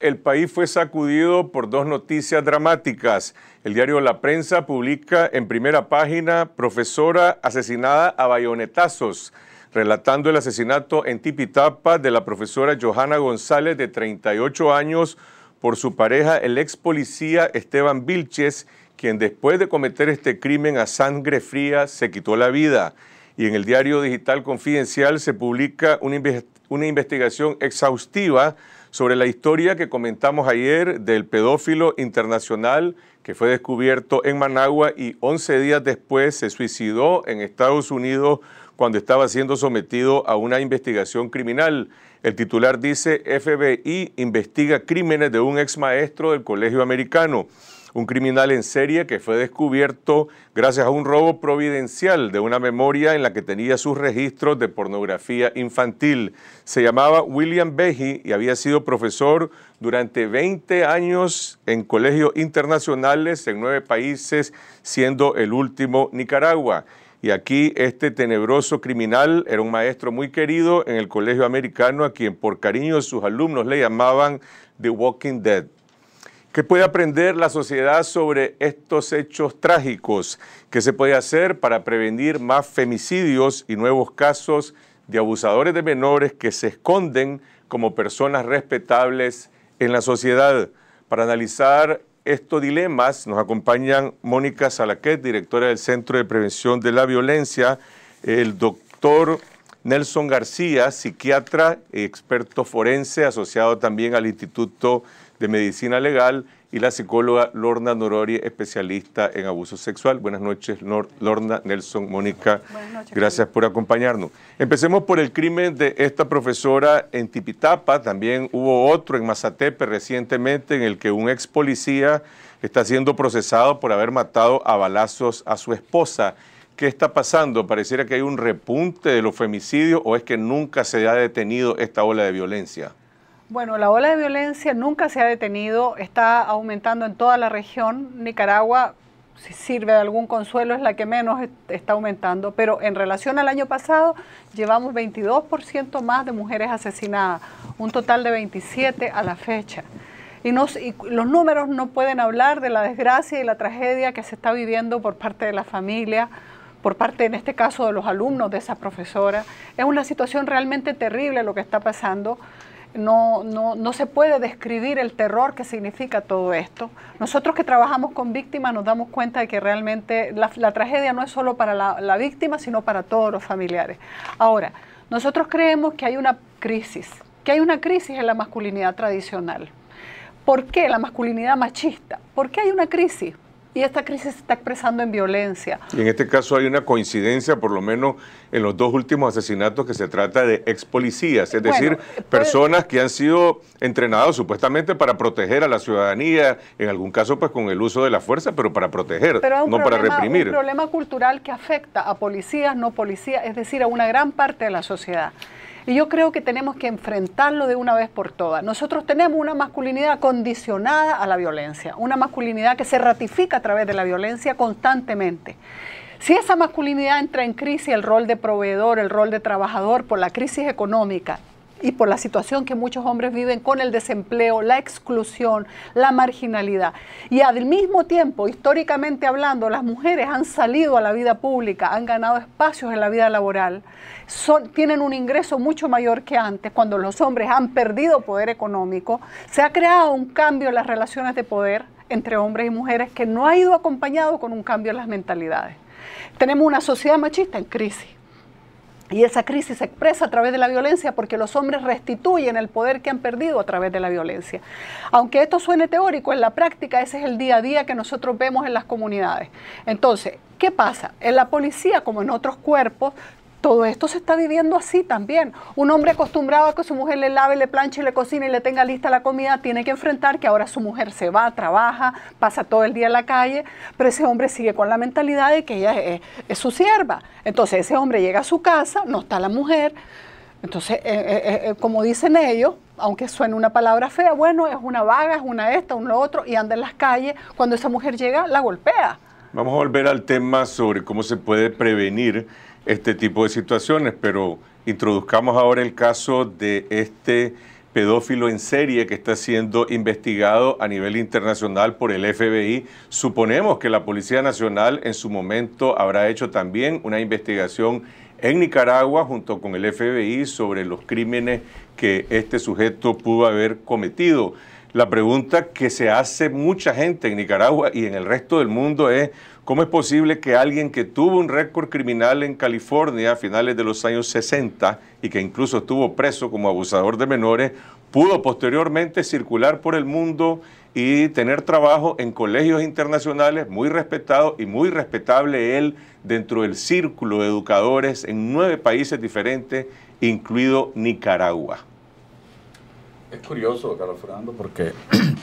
El país fue sacudido por dos noticias dramáticas. El diario La Prensa publica en primera página profesora asesinada a bayonetazos, relatando el asesinato en Tipitapa de la profesora Johanna González de 38 años por su pareja, el ex policía Esteban Vilches, quien después de cometer este crimen a sangre fría se quitó la vida y en el diario digital Confidencial se publica una, investigación exhaustiva sobre la historia que comentamos ayer del pedófilo internacional que fue descubierto en Managua y 11 días después se suicidó en Estados Unidos cuando estaba siendo sometido a una investigación criminal. El titular dice FBI investiga crímenes de un ex maestro del Colegio Americano un criminal en serie que fue descubierto gracias a un robo providencial de una memoria en la que tenía sus registros de pornografía infantil. Se llamaba William Behe y había sido profesor durante 20 años en colegios internacionales en nueve países, siendo el último Nicaragua. Y aquí este tenebroso criminal era un maestro muy querido en el colegio americano a quien por cariño sus alumnos le llamaban The Walking Dead. ¿Qué puede aprender la sociedad sobre estos hechos trágicos? ¿Qué se puede hacer para prevenir más femicidios y nuevos casos de abusadores de menores que se esconden como personas respetables en la sociedad? Para analizar estos dilemas nos acompañan Mónica Salaquet, directora del Centro de Prevención de la Violencia, el doctor Nelson García, psiquiatra y experto forense, asociado también al Instituto de Medicina Legal, y la psicóloga Lorna Norori, especialista en abuso sexual. Buenas noches, Lorna, Nelson, Mónica. Buenas noches. Gracias por acompañarnos. Empecemos por el crimen de esta profesora en Tipitapa. También hubo otro en Mazatepe recientemente en el que un ex policía está siendo procesado por haber matado a balazos a su esposa. ¿Qué está pasando? Pareciera que hay un repunte de los femicidios o es que nunca se ha detenido esta ola de violencia. Bueno, la ola de violencia nunca se ha detenido, está aumentando en toda la región. Nicaragua, si sirve de algún consuelo, es la que menos está aumentando, pero en relación al año pasado llevamos 22% más de mujeres asesinadas, un total de 27 a la fecha. Y, y, los números no pueden hablar de la desgracia y la tragedia que se está viviendo por parte de la familia, por parte en este caso de los alumnos de esa profesora. Es una situación realmente terrible lo que está pasando no, no, no se puede describir el terror que significa todo esto. Nosotros que trabajamos con víctimas nos damos cuenta de que realmente la, tragedia no es solo para la víctima, sino para todos los familiares. Ahora, nosotros creemos que hay una crisis, que hay una crisis en la masculinidad tradicional. ¿Por qué la masculinidad machista? ¿Por qué hay una crisis? y esta crisis se está expresando en violencia. Y en este caso hay una coincidencia, por lo menos en los dos últimos asesinatos, que se trata de ex policías, es decir, eh, personas que han sido entrenados supuestamente para proteger a la ciudadanía, en algún caso pues con el uso de la fuerza, pero para proteger, no para reprimir. Es un problema cultural que afecta a policías, no policías, es decir, a una gran parte de la sociedad. Y yo creo que tenemos que enfrentarlo de una vez por todas. Nosotros tenemos una masculinidad condicionada a la violencia, una masculinidad que se ratifica a través de la violencia constantemente. Si esa masculinidad entra en crisis, el rol de proveedor, el rol de trabajador por la crisis económica, y por la situación que muchos hombres viven con el desempleo, la exclusión, la marginalidad. Y al mismo tiempo, históricamente hablando, las mujeres han salido a la vida pública, han ganado espacios en la vida laboral, tienen un ingreso mucho mayor que antes, cuando los hombres han perdido poder económico, se ha creado un cambio en las relaciones de poder entre hombres y mujeres que no ha ido acompañado con un cambio en las mentalidades. Tenemos una sociedad machista en crisis y esa crisis se expresa a través de la violencia porque los hombres restituyen el poder que han perdido a través de la violencia. Aunque esto suene teórico, en la práctica ese es el día a día que nosotros vemos en las comunidades. Entonces, ¿qué pasa? En la policía, como en otros cuerpos, todo esto se está viviendo así también. Un hombre acostumbrado a que su mujer le lave, le planche, le cocine y le tenga lista la comida, tiene que enfrentar que ahora su mujer se va, trabaja, pasa todo el día en la calle, pero ese hombre sigue con la mentalidad de que ella es, su sierva. Entonces ese hombre llega a su casa, no está la mujer. Entonces, eh, eh, eh, como dicen ellos, aunque suene una palabra fea, bueno, es una vaga, es una esta, uno lo otro, y anda en las calles. Cuando esa mujer llega, la golpea. Vamos a volver al tema sobre cómo se puede prevenir este tipo de situaciones, pero introduzcamos ahora el caso de este pedófilo en serie que está siendo investigado a nivel internacional por el FBI. Suponemos que la Policía Nacional en su momento habrá hecho también una investigación en Nicaragua junto con el FBI sobre los crímenes que este sujeto pudo haber cometido la pregunta que se hace mucha gente en Nicaragua y en el resto del mundo es, ¿cómo es posible que alguien que tuvo un récord criminal en California a finales de los años 60 y que incluso estuvo preso como abusador de menores, pudo posteriormente circular por el mundo y tener trabajo en colegios internacionales muy respetados y muy respetable él dentro del círculo de educadores en nueve países diferentes, incluido Nicaragua? es curioso, Carlos Fernando, porque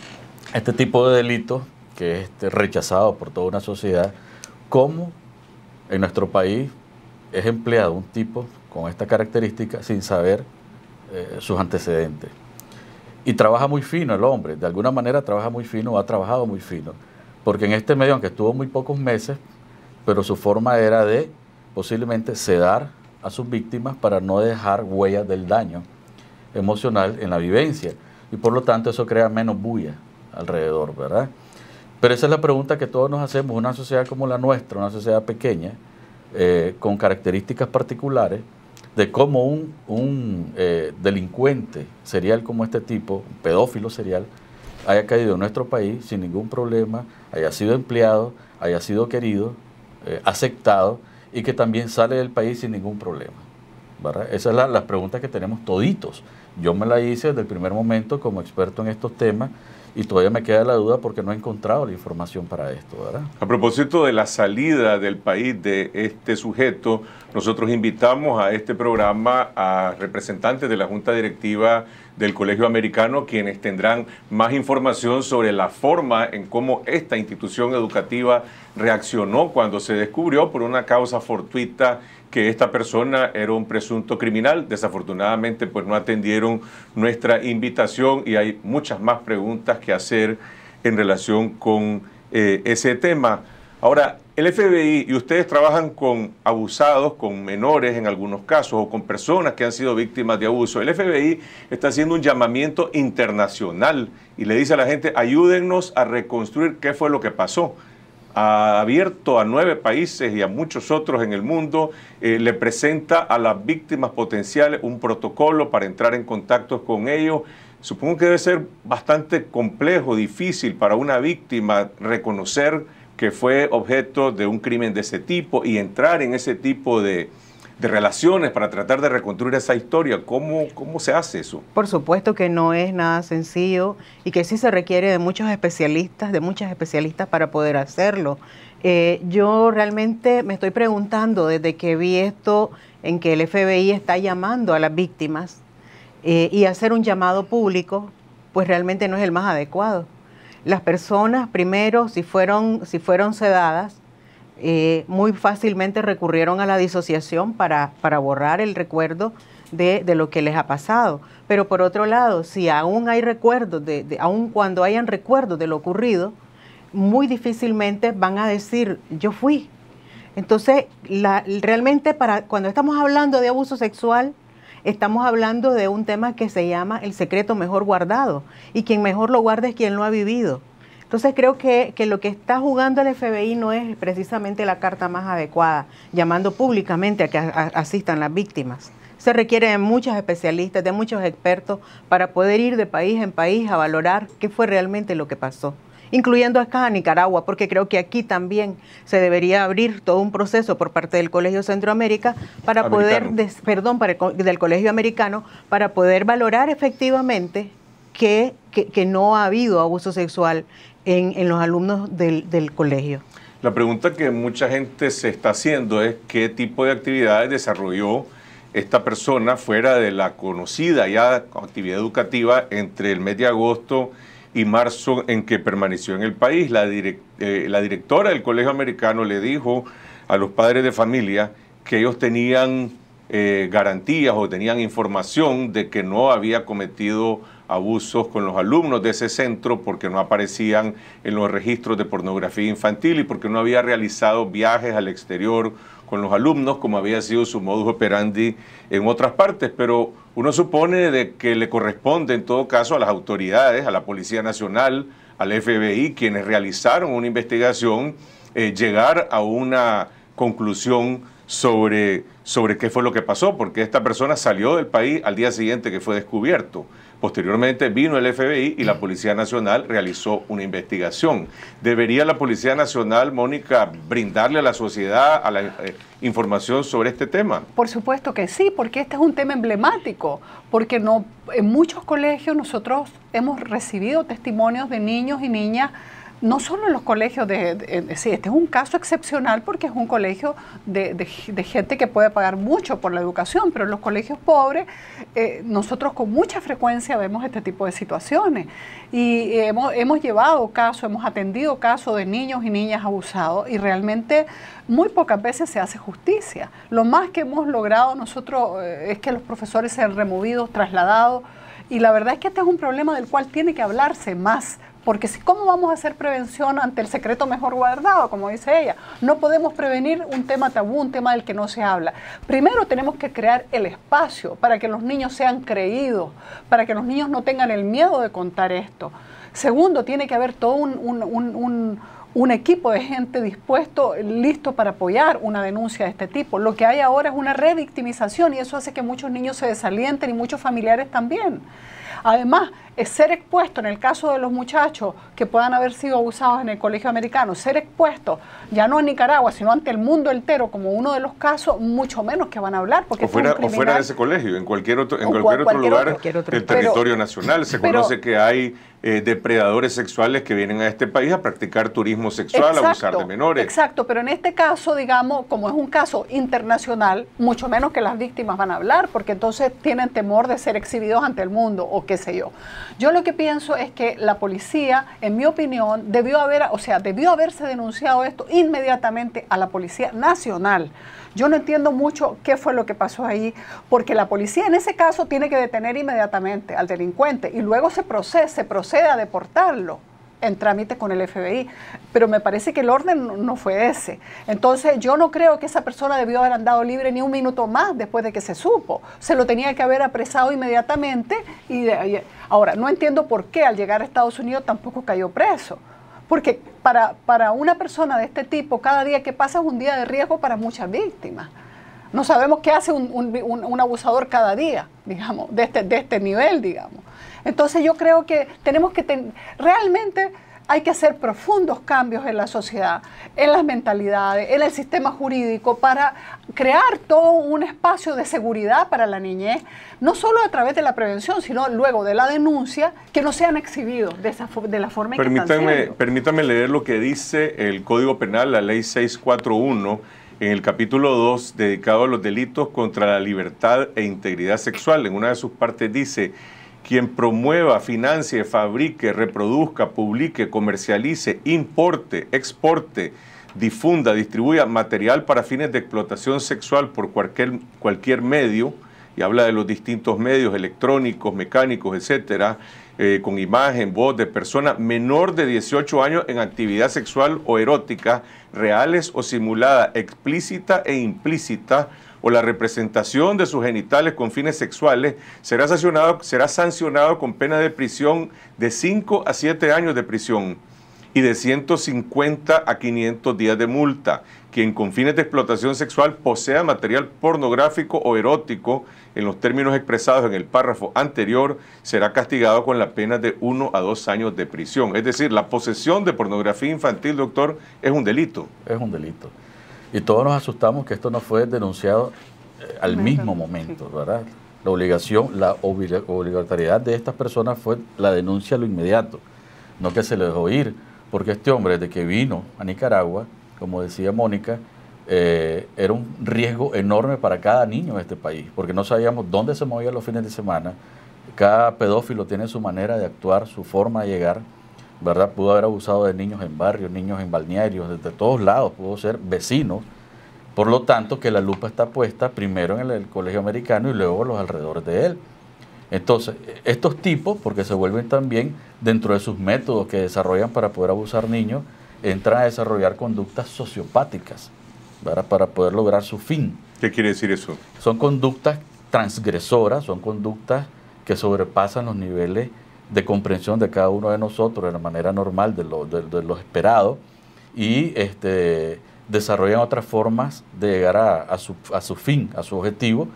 este tipo de delito que es este, rechazado por toda una sociedad, ¿cómo en nuestro país es empleado un tipo con esta característica sin saber eh, sus antecedentes? Y trabaja muy fino el hombre, de alguna manera trabaja muy fino, o ha trabajado muy fino, porque en este medio, aunque estuvo muy pocos meses, pero su forma era de posiblemente sedar a sus víctimas para no dejar huellas del daño emocional en la vivencia. Y por lo tanto eso crea menos bulla alrededor, ¿verdad? Pero esa es la pregunta que todos nos hacemos. Una sociedad como la nuestra, una sociedad pequeña, eh, con características particulares, de cómo un, un eh, delincuente serial como este tipo, un pedófilo serial, haya caído en nuestro país sin ningún problema, haya sido empleado, haya sido querido, eh, aceptado y que también sale del país sin ningún problema esa Esas son las preguntas que tenemos toditos. Yo me la hice desde el primer momento como experto en estos temas y todavía me queda la duda porque no he encontrado la información para esto. ¿verdad? A propósito de la salida del país de este sujeto, nosotros invitamos a este programa a representantes de la Junta Directiva del Colegio Americano, quienes tendrán más información sobre la forma en cómo esta institución educativa reaccionó cuando se descubrió por una causa fortuita que esta persona era un presunto criminal. Desafortunadamente, pues no atendieron nuestra invitación y hay muchas más preguntas que hacer en relación con eh, ese tema. Ahora, el FBI y ustedes trabajan con abusados, con menores en algunos casos, o con personas que han sido víctimas de abuso. El FBI está haciendo un llamamiento internacional y le dice a la gente, ayúdennos a reconstruir qué fue lo que pasó ha abierto a nueve países y a muchos otros en el mundo, eh, le presenta a las víctimas potenciales un protocolo para entrar en contacto con ellos. Supongo que debe ser bastante complejo, difícil para una víctima reconocer que fue objeto de un crimen de ese tipo y entrar en ese tipo de, de relaciones para tratar de reconstruir esa historia. ¿Cómo, ¿Cómo se hace eso? Por supuesto que no es nada sencillo y que sí se requiere de muchos especialistas, de muchas especialistas para poder hacerlo. Eh, yo realmente me estoy preguntando desde que vi esto en que el FBI está llamando a las víctimas eh, y hacer un llamado público, pues realmente no es el más adecuado. Las personas, primero, si fueron, si fueron sedadas, eh, muy fácilmente recurrieron a la disociación para, para borrar el recuerdo de, lo que les ha pasado. Pero por otro lado, si aún hay recuerdos, de, aún cuando hayan recuerdos de lo ocurrido, muy difícilmente van a decir, yo fui. Entonces, realmente para, cuando estamos hablando de abuso sexual, estamos hablando de un tema que se llama el secreto mejor guardado. Y quien mejor lo guarda es quien lo ha vivido. Entonces creo que, lo que está jugando el FBI no es precisamente la carta más adecuada, llamando públicamente a que asistan las víctimas se requiere de muchos especialistas, de muchos expertos para poder ir de país en país a valorar qué fue realmente lo que pasó, incluyendo acá a Nicaragua, porque creo que aquí también se debería abrir todo un proceso por parte del Colegio Centroamérica para poder, perdón, del Colegio Americano, para poder valorar efectivamente que, no ha habido abuso sexual en, los alumnos del, colegio. La pregunta que mucha gente se está haciendo es qué tipo de actividades desarrolló esta persona fuera de la conocida ya actividad educativa entre el mes de agosto y marzo en que permaneció en el país. La, eh, la directora del Colegio Americano le dijo a los padres de familia que ellos tenían eh, garantías o tenían información de que no había cometido abusos con los alumnos de ese centro porque no aparecían en los registros de pornografía infantil y porque no había realizado viajes al exterior con los alumnos como había sido su modus operandi en otras partes, pero uno supone de que le corresponde en todo caso a las autoridades, a la Policía Nacional, al FBI, quienes realizaron una investigación, eh, llegar a una conclusión sobre, sobre qué fue lo que pasó, porque esta persona salió del país al día siguiente que fue descubierto. Posteriormente vino el FBI y la mm. Policía Nacional realizó una investigación. ¿Debería la Policía Nacional, Mónica, brindarle a la sociedad a la, eh, información sobre este tema? Por supuesto que sí, porque este es un tema emblemático, porque no, en muchos colegios nosotros hemos recibido testimonios de niños y niñas no solo en los colegios, de, sí, este es un caso excepcional porque es un colegio de, gente que puede pagar mucho por la educación, pero en los colegios pobres eh, nosotros con mucha frecuencia vemos este tipo de situaciones y hemos, hemos llevado casos, hemos atendido casos de niños y niñas abusados y realmente muy pocas veces se hace justicia. Lo más que hemos logrado nosotros eh, es que los profesores sean removidos, trasladados y la verdad es que este es un problema del cual tiene que hablarse más porque si, ¿cómo vamos a hacer prevención ante el secreto mejor guardado, como dice ella? No podemos prevenir un tema tabú, un tema del que no se habla. Primero tenemos que crear el espacio para que los niños sean creídos, para que los niños no tengan el miedo de contar esto. Segundo, tiene que haber todo un, un equipo de gente dispuesto, listo para apoyar una denuncia de este tipo. Lo que hay ahora es una revictimización y eso hace que muchos niños se desalienten y muchos familiares también. Además, ser expuesto, en el caso de los muchachos que puedan haber sido abusados en el colegio americano, ser expuesto ya no a Nicaragua, sino ante el mundo entero como uno de los casos, mucho menos que van a hablar. Porque o, fuera, fuera de ese colegio, en cualquier otro, en cualquier, otro lugar el del territorio nacional. Se conoce que hay eh, depredadores sexuales que vienen a este país a practicar turismo sexual, a abusar de menores. Exacto, pero en este caso, digamos, como es un caso internacional, mucho menos que las víctimas van a hablar, porque entonces tienen temor de ser exhibidos ante el mundo o qué sé yo. Yo lo que pienso es que la policía, en mi opinión, debió haber, o sea, debió haberse denunciado esto inmediatamente a la Policía Nacional. Yo no entiendo mucho qué fue lo que pasó ahí, porque la policía en ese caso tiene que detener inmediatamente al delincuente y luego se procede, se procede a deportarlo en trámite con el FBI, pero me parece que el orden no fue ese. Entonces yo no creo que esa persona debió haber andado libre ni un minuto más después de que se supo. Se lo tenía que haber apresado inmediatamente y, ahora no entiendo por qué al llegar a Estados Unidos tampoco cayó preso. Porque para, para una persona de este tipo, cada día que pasa es un día de riesgo para muchas víctimas. No sabemos qué hace un, abusador cada día, digamos, de este, de este nivel, digamos. Entonces yo creo que tenemos que tener realmente hay que hacer profundos cambios en la sociedad, en las mentalidades, en el sistema jurídico, para crear todo un espacio de seguridad para la niñez, no solo a través de la prevención, sino luego de la denuncia, que no sean exhibidos de, esa, de la forma en que están Permítame leer lo que dice el Código Penal, la Ley 641, en el capítulo 2, dedicado a los delitos contra la libertad e integridad sexual. En una de sus partes dice quien promueva, financie, fabrique, reproduzca, publique, comercialice, importe, exporte, difunda, distribuya material para fines de explotación sexual por cualquier, cualquier medio, y habla de los distintos medios electrónicos, mecánicos, etcétera, eh, con imagen, voz de persona menor de 18 años en actividad sexual o erótica, reales o simulada, explícita e implícita, o la representación de sus genitales con fines sexuales será sancionado, será sancionado con pena de prisión de 5 a 7 años de prisión y de 150 a 500 días de multa. Quien con fines de explotación sexual posea material pornográfico o erótico en los términos expresados en el párrafo anterior será castigado con la pena de 1 a 2 años de prisión. Es decir, la posesión de pornografía infantil, doctor, es un delito. Es un delito. Y todos nos asustamos que esto no fue denunciado eh, al mismo momento, ¿verdad? La obligación, la obligatoriedad de estas personas fue la denuncia a lo inmediato, no que se les dejó ir, porque este hombre, de que vino a Nicaragua, como decía Mónica, eh, era un riesgo enorme para cada niño de este país, porque no sabíamos dónde se movía los fines de semana. Cada pedófilo tiene su manera de actuar, su forma de llegar ¿verdad? Pudo haber abusado de niños en barrios, niños en balnearios, desde todos lados, pudo ser vecinos. Por lo tanto, que la lupa está puesta primero en el, colegio americano y luego los alrededores de él. Entonces, estos tipos, porque se vuelven también dentro de sus métodos que desarrollan para poder abusar niños, entran a desarrollar conductas sociopáticas para poder lograr su fin. ¿Qué quiere decir eso? Son conductas transgresoras, son conductas que sobrepasan los niveles de comprensión de cada uno de nosotros de la manera normal, de lo, de, esperado, y este, desarrollan otras formas de llegar a, su, a, su, fin, a su objetivo,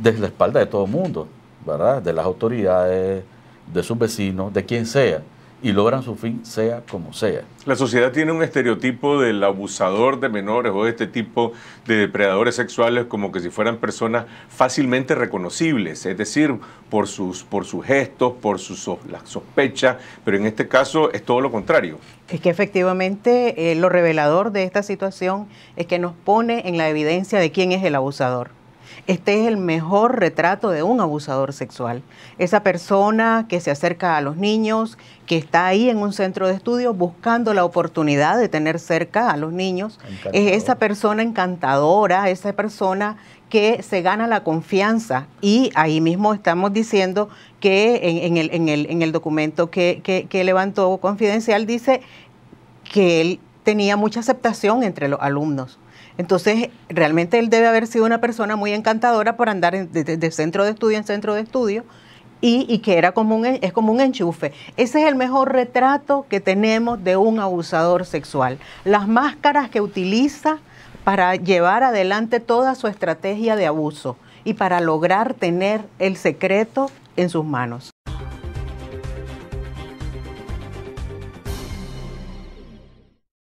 desde la espalda de todo el mundo, ¿verdad? De las autoridades, de sus vecinos, de quien sea y logran su fin sea como sea. La sociedad tiene un estereotipo del abusador de menores o de este tipo de depredadores sexuales como que si fueran personas fácilmente reconocibles, es decir, por sus, por sus gestos, por sus las sospechas, pero en este caso es todo lo contrario. Es que efectivamente eh, lo revelador de esta situación es que nos pone en la evidencia de quién es el abusador. Este es el mejor retrato de un abusador sexual. Esa persona que se acerca a los niños, que está ahí en un centro de estudio buscando la oportunidad de tener cerca a los niños, es esa persona encantadora, esa persona que se gana la confianza. Y ahí mismo estamos diciendo que en, el, documento que levantó Confidencial dice que él tenía mucha aceptación entre los alumnos entonces, realmente él debe haber sido una persona muy encantadora por andar de, centro de estudio en centro de estudio y, que era como es como un enchufe. Ese es el mejor retrato que tenemos de un abusador sexual. Las máscaras que utiliza para llevar adelante toda su estrategia de abuso y para lograr tener el secreto en sus manos.